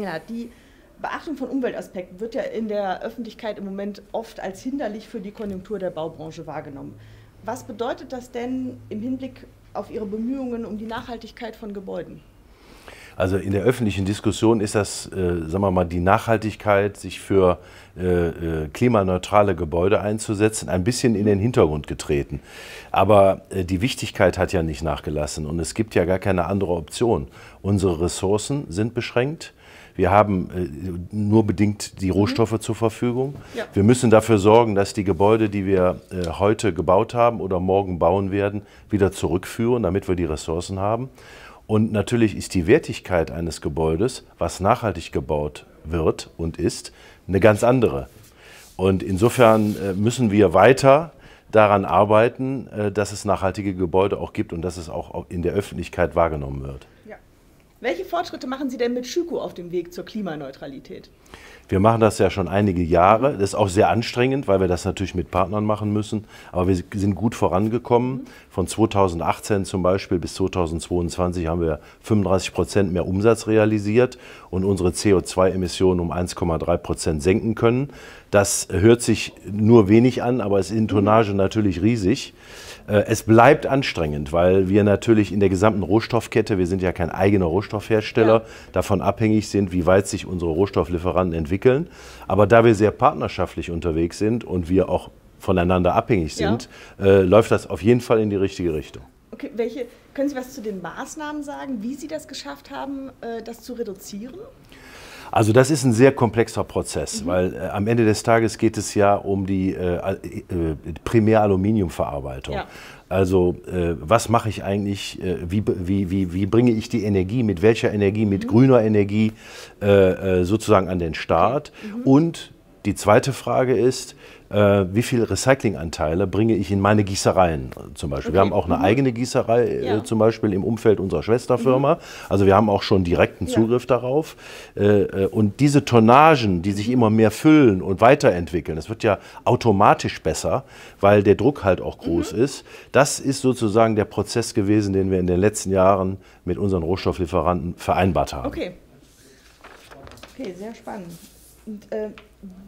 Engler. Die Beachtung von Umweltaspekten wird ja in der Öffentlichkeit im Moment oft als hinderlich für die Konjunktur der Baubranche wahrgenommen. Was bedeutet das denn im Hinblick auf Ihre Bemühungen um die Nachhaltigkeit von Gebäuden? Also in der öffentlichen Diskussion ist das, äh, sagen wir mal, die Nachhaltigkeit, sich für äh, äh klimaneutrale Gebäude einzusetzen, ein bisschen in den Hintergrund getreten. Aber äh, die Wichtigkeit hat ja nicht nachgelassen und es gibt ja gar keine andere Option. Unsere Ressourcen sind beschränkt. Wir haben äh, nur bedingt die mhm. Rohstoffe mhm. zur Verfügung. Ja. Wir müssen dafür sorgen, dass die Gebäude, die wir äh, heute gebaut haben oder morgen bauen werden, wieder zurückführen, damit wir die Ressourcen haben. Und natürlich ist die Wertigkeit eines Gebäudes, was nachhaltig gebaut wird und ist, eine ganz andere. Und insofern äh, müssen wir weiter daran arbeiten, dass es nachhaltige Gebäude auch gibt und dass es auch in der Öffentlichkeit wahrgenommen wird. Welche Fortschritte machen Sie denn mit Schüko auf dem Weg zur Klimaneutralität? Wir machen das ja schon einige Jahre. Das ist auch sehr anstrengend, weil wir das natürlich mit Partnern machen müssen. Aber wir sind gut vorangekommen. Von 2018 zum Beispiel bis 2022 haben wir 35 Prozent mehr Umsatz realisiert und unsere CO2-Emissionen um 1,3 Prozent senken können. Das hört sich nur wenig an, aber ist in Tonnage natürlich riesig. Äh, es bleibt anstrengend, weil wir natürlich in der gesamten Rohstoffkette, wir sind ja kein eigener Rohstoff, Rohstoffhersteller ja. davon abhängig sind, wie weit sich unsere Rohstofflieferanten entwickeln. Aber da wir sehr partnerschaftlich unterwegs sind und wir auch voneinander abhängig sind, ja. äh, läuft das auf jeden Fall in die richtige Richtung. Okay, welche, können Sie was zu den Maßnahmen sagen, wie Sie das geschafft haben, äh, das zu reduzieren? Also das ist ein sehr komplexer Prozess, mhm. weil äh, am Ende des Tages geht es ja um die äh, äh, Primäraluminiumverarbeitung. Ja. Also äh, was mache ich eigentlich, äh, wie, wie, wie, wie bringe ich die Energie, mit welcher Energie, mit mhm. grüner Energie äh, äh sozusagen an den Start. Mhm. Und die zweite Frage ist, äh, wie viele Recyclinganteile bringe ich in meine Gießereien zum Beispiel. Okay. Wir haben auch eine mhm. eigene Gießerei äh, ja. äh, zum Beispiel im Umfeld unserer Schwesterfirma. Mhm. Also wir haben auch schon direkten Zugriff ja. darauf. Äh, äh, und diese Tonnagen, die sich immer mehr füllen und weiterentwickeln, das wird ja automatisch besser, weil der Druck halt auch groß mhm. ist. Das ist sozusagen der Prozess gewesen, den wir in den letzten Jahren mit unseren Rohstofflieferanten vereinbart haben. Okay. Okay, sehr spannend. Und, äh,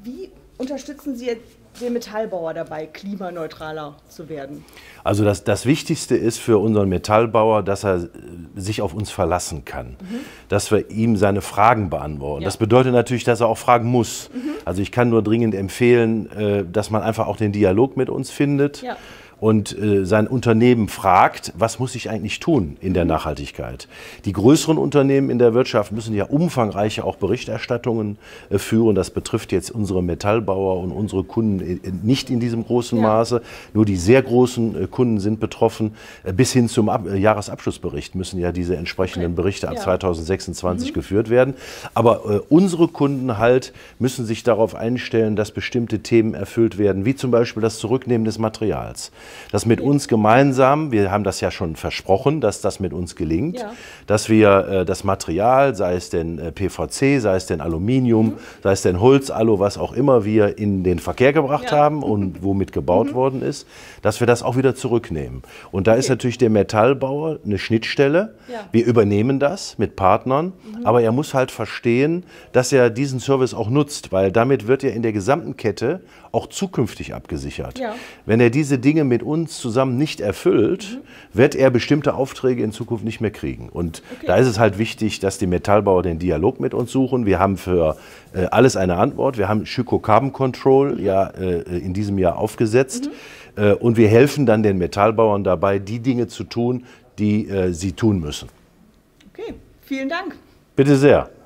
wie unterstützen Sie jetzt den Metallbauer dabei, klimaneutraler zu werden? Also das, das Wichtigste ist für unseren Metallbauer, dass er äh, sich auf uns verlassen kann, mhm. dass wir ihm seine Fragen beantworten. Ja. Das bedeutet natürlich, dass er auch fragen muss. Mhm. Also ich kann nur dringend empfehlen, äh, dass man einfach auch den Dialog mit uns findet. Ja und äh, sein Unternehmen fragt, was muss ich eigentlich tun in der mhm. Nachhaltigkeit? Die größeren Unternehmen in der Wirtschaft müssen ja umfangreiche auch Berichterstattungen äh, führen. Das betrifft jetzt unsere Metallbauer und unsere Kunden nicht in diesem großen ja. Maße. Nur die sehr großen äh, Kunden sind betroffen. Äh, bis hin zum Ab äh, Jahresabschlussbericht müssen ja diese entsprechenden Berichte ab ja. 2026 mhm. geführt werden. Aber äh, unsere Kunden halt müssen sich darauf einstellen, dass bestimmte Themen erfüllt werden, wie zum Beispiel das Zurücknehmen des Materials dass mit uns gemeinsam, wir haben das ja schon versprochen, dass das mit uns gelingt, ja. dass wir äh, das Material, sei es denn äh, PVC, sei es denn Aluminium, mhm. sei es denn Holz, Alu, was auch immer wir in den Verkehr gebracht ja. haben und womit gebaut mhm. worden ist, dass wir das auch wieder zurücknehmen. Und da okay. ist natürlich der Metallbauer eine Schnittstelle. Ja. Wir übernehmen das mit Partnern, mhm. aber er muss halt verstehen, dass er diesen Service auch nutzt, weil damit wird er in der gesamten Kette auch zukünftig abgesichert. Wenn er diese Dinge mit mit uns zusammen nicht erfüllt, mhm. wird er bestimmte Aufträge in Zukunft nicht mehr kriegen. Und okay. da ist es halt wichtig, dass die Metallbauer den Dialog mit uns suchen. Wir haben für äh, alles eine Antwort. Wir haben Schüco Carbon Control ja äh, in diesem Jahr aufgesetzt. Mhm. Äh, und wir helfen dann den Metallbauern dabei, die Dinge zu tun, die äh, sie tun müssen. Okay, vielen Dank. Bitte sehr.